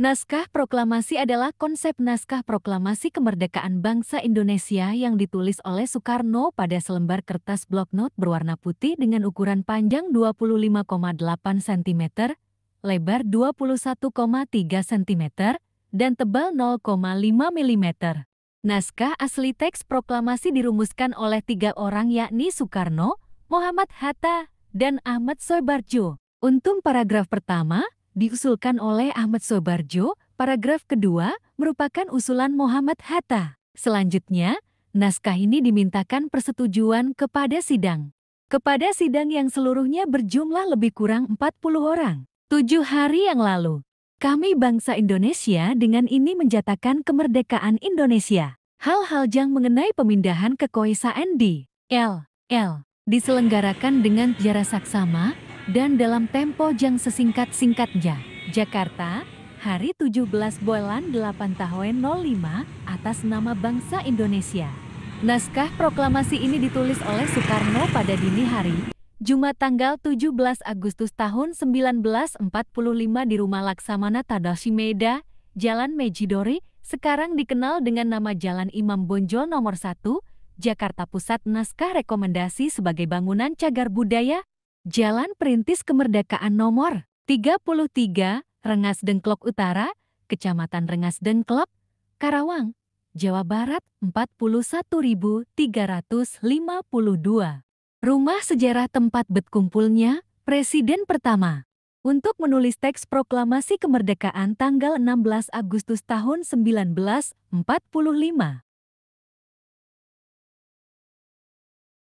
Naskah Proklamasi adalah konsep naskah proklamasi kemerdekaan bangsa Indonesia yang ditulis oleh Soekarno pada selembar kertas bloknot berwarna putih dengan ukuran panjang 25,8 cm, lebar 21,3 cm, dan tebal 0,5 mm. Naskah asli teks proklamasi dirumuskan oleh tiga orang yakni Soekarno, Muhammad Hatta, dan Ahmad Soebarjo. Untung paragraf pertama, diusulkan oleh Ahmad Sobarjo, paragraf kedua merupakan usulan Muhammad Hatta. Selanjutnya, naskah ini dimintakan persetujuan kepada sidang. Kepada sidang yang seluruhnya berjumlah lebih kurang 40 orang. Tujuh hari yang lalu, kami bangsa Indonesia dengan ini menjatakan kemerdekaan Indonesia. Hal-hal yang mengenai pemindahan kekuasaan di L. L diselenggarakan dengan jarak saksama dan dalam tempo yang sesingkat-singkatnya. Jakarta, hari 17 bulan 8 tahun 05 atas nama bangsa Indonesia. Naskah proklamasi ini ditulis oleh Soekarno pada dini hari, Jumat tanggal 17 Agustus tahun 1945 di Rumah Laksamana Tadashi Meda, Jalan Mejidori, sekarang dikenal dengan nama Jalan Imam Bonjol nomor 1, Jakarta Pusat naskah rekomendasi sebagai bangunan cagar budaya Jalan Perintis Kemerdekaan nomor 33, Rengas Dengklok Utara, Kecamatan Rengas Dengklok, Karawang, Jawa Barat 41352. Rumah sejarah tempat berkumpulnya Presiden pertama. Untuk menulis teks proklamasi kemerdekaan tanggal 16 Agustus tahun 1945.